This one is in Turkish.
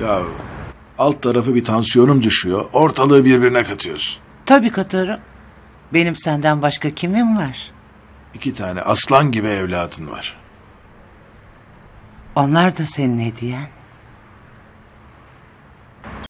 Ya alt tarafı bir tansiyonum düşüyor. Ortalığı birbirine katıyorsun. Tabii katarım. Benim senden başka kimim var? İki tane aslan gibi evladın var. Onlar da senin hediyen.